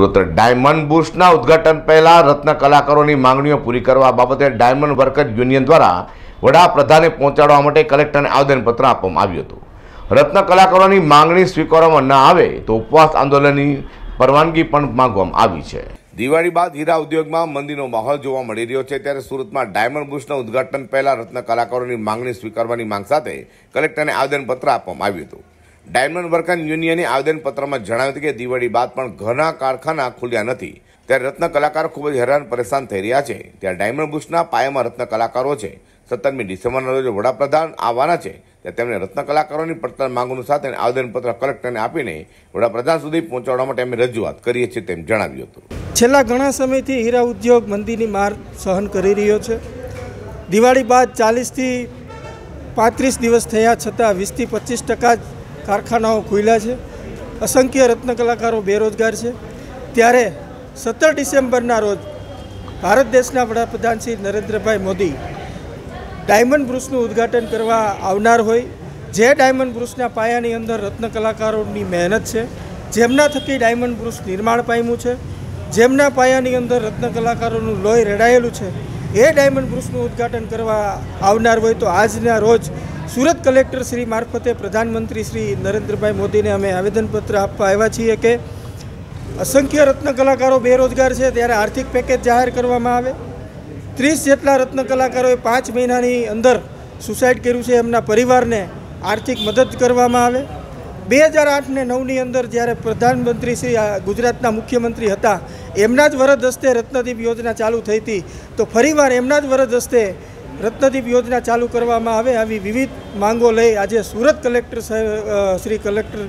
diamond બુર્સના ઉદ્ઘાટન પહેલા રત્ન કલાકારોની માંગણીઓ પૂરી કરવા બાબતે ડાયમંડ વર્કર યુનિયન દ્વારા વડાપ્રધાને પહોંચાડવા માટે કલેક્ટરને આવેદનપત્ર આપવામાં આવ્યું હતું રત્ન કલાકારોની માંગણી સ્વીકારવામાં ન આવે તો ઉપવાસ આંદોલનની પરવાનગી પણ માંગવામાં આવી છે દિવાળી બાદ હીરા ઉદ્યોગમાં મંદીનો માહોલ જોવા મળી રહ્યો છે ત્યારે સુરતમાં ડાયમંડ બુર્સના ઉદ્ઘાટન પહેલા રત્ન કલાકારોની માંગણી સ્વીકારવાની માંગ સાથે કલેક્ટરને આવેદનપત્ર આપવામાં આવ્યું હતું ડાયમંડ વર્કર યુનિયને આવેદનપત્રમાં જણાવ્યું હતું કે દિવાળી બાદ પણ ઘણા કારખાના ખુલ્યા નથી ત્યારે રત્ન કલાકાર ખૂબ જ હેરાન પરેશાન થઈ રહ્યા છે ત્યાં ડાયમંડ બુક્સના પાયામાં રત્ન કલાકારો છે સત્તરમી ડિસેમ્બરના રોજ વડાપ્રધાન આવવાના છે ત્યાં તેમણે રત્ન કલાકારોની પડતર માંગોનું સાથે આવેદનપત્ર કલેક્ટરને આપીને વડાપ્રધાન સુધી પહોંચાડવા માટે અમે રજૂઆત કરીએ છીએ તેમ જણાવ્યું હતું છેલ્લા ઘણા સમયથી હીરા ઉદ્યોગ મંદીની માર સહન કરી રહ્યો છે દિવાળી બાદ ચાલીસથી પાંત્રીસ દિવસ થયા છતાં વીસથી પચીસ ટકા જ કારખાનાઓ ખુલ્યા છે અસંખ્ય રત્નકલાકારો બેરોજગાર છે ત્યારે સત્તર ડિસેમ્બરના રોજ ભારત દેશના વડાપ્રધાન શ્રી નરેન્દ્રભાઈ મોદી ડાયમંડ બ્રુસનું ઉદ્ઘાટન કરવા આવનાર હોય જે ડાયમંડ બ્રુસના પાયાની અંદર રત્ન કલાકારોની મહેનત છે જેમના થકી ડાયમંડ બ્રુસ નિર્માણ પામ્યું છે જેમના પાયાની અંદર રત્ન કલાકારોનું લોહી રેડાયેલું છે એ ડાયમંડ બ્રુસનું ઉદ્ઘાટન કરવા આવનાર હોય તો આજના રોજ સુરત કલેક્ટર શ્રી મારફતે પ્રધાનમંત્રી શ્રી નરેન્દ્રભાઈ મોદીને અમે આવેદનપત્ર આપવા આવ્યા છીએ કે અસંખ્ય રત્નકલાકારો બેરોજગાર છે ત્યારે આર્થિક પેકેજ જાહેર કરવામાં આવે ત્રીસ જેટલા રત્નકલાકારોએ પાંચ મહિનાની અંદર સુસાઇડ કર્યું છે એમના પરિવારને આર્થિક મદદ કરવામાં આવે બે હજાર આઠને નવની અંદર જ્યારે પ્રધાનમંત્રી શ્રી ગુજરાતના મુખ્યમંત્રી હતા એમના જ વરદ હસ્તે રત્નદીપ યોજના ચાલુ થઈ હતી તો ફરીવાર એમના જ વરદ હસ્તે રત્નદીપ યોજના ચાલુ કરવામાં આવે આવી વિવિધ માંગો લઈ આજે સુરત કલેક્ટર શ્રી કલેક્ટર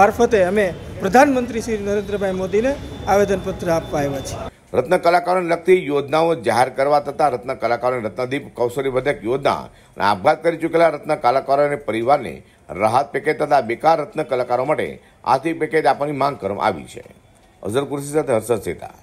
મારફતે અમે પ્રધાનમંત્રી શ્રી નરેન્દ્રભાઈ મોદીને આવેદનપત્ર આપવા આવ્યા છે રત્ન કલાકારોને લગતી યોજનાઓ જાહેર કરવા તથા રત્ન કલાકારોને રત્નદીપ કૌશલ્ય વધક યોજના અને આપઘાત કરી ચૂકેલા રત્ન કલાકારો અને પરિવારને રાહત પેકેજ તથા બેકાર રત્ન કલાકારો માટે આર્થિક પેકેજ આપવાની માંગ કરવામાં આવી છે અઝર કુર્સી સાથે હર્ષદ સેતા